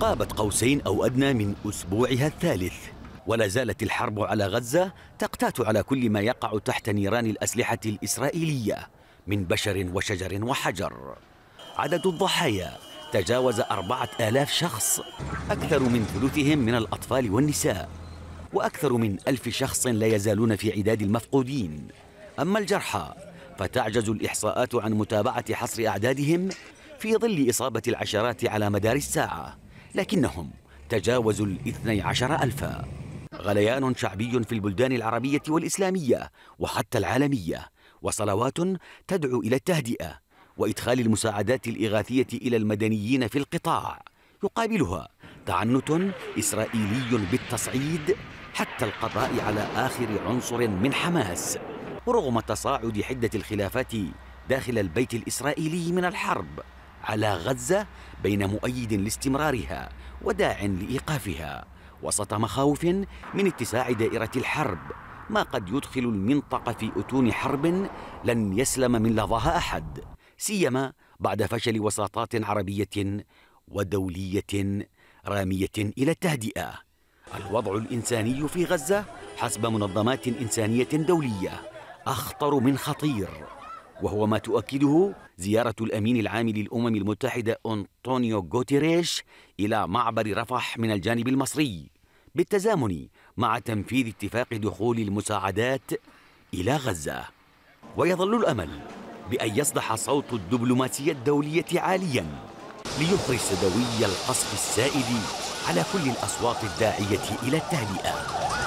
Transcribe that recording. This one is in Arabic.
قابت قوسين أو أدنى من أسبوعها الثالث ولا زالت الحرب على غزة تقتات على كل ما يقع تحت نيران الأسلحة الإسرائيلية من بشر وشجر وحجر عدد الضحايا تجاوز أربعة آلاف شخص أكثر من ثلثهم من الأطفال والنساء وأكثر من ألف شخص لا يزالون في عداد المفقودين أما الجرحى فتعجز الإحصاءات عن متابعة حصر أعدادهم في ظل إصابة العشرات على مدار الساعة لكنهم تجاوزوا الاثني عشر ألفا غليان شعبي في البلدان العربية والإسلامية وحتى العالمية وصلوات تدعو إلى التهدئة وإدخال المساعدات الإغاثية إلى المدنيين في القطاع يقابلها تعنت إسرائيلي بالتصعيد حتى القضاء على آخر عنصر من حماس ورغم تصاعد حدة الخلافات داخل البيت الإسرائيلي من الحرب على غزة بين مؤيد لاستمرارها وداع لإيقافها وسط مخاوف من اتساع دائرة الحرب ما قد يدخل المنطقة في أتون حرب لن يسلم من لظاها أحد سيما بعد فشل وساطات عربية ودولية رامية إلى التهدئة الوضع الإنساني في غزة حسب منظمات إنسانية دولية أخطر من خطير وهو ما تؤكده زيارة الأمين العام للأمم المتحدة أنطونيو غوتيريش إلى معبر رفح من الجانب المصري بالتزامن مع تنفيذ اتفاق دخول المساعدات إلى غزة ويظل الأمل بأن يصدح صوت الدبلوماسية الدولية عالياً ليخرج سدوي القصف السائد على كل الأصوات الداعية إلى التهدئة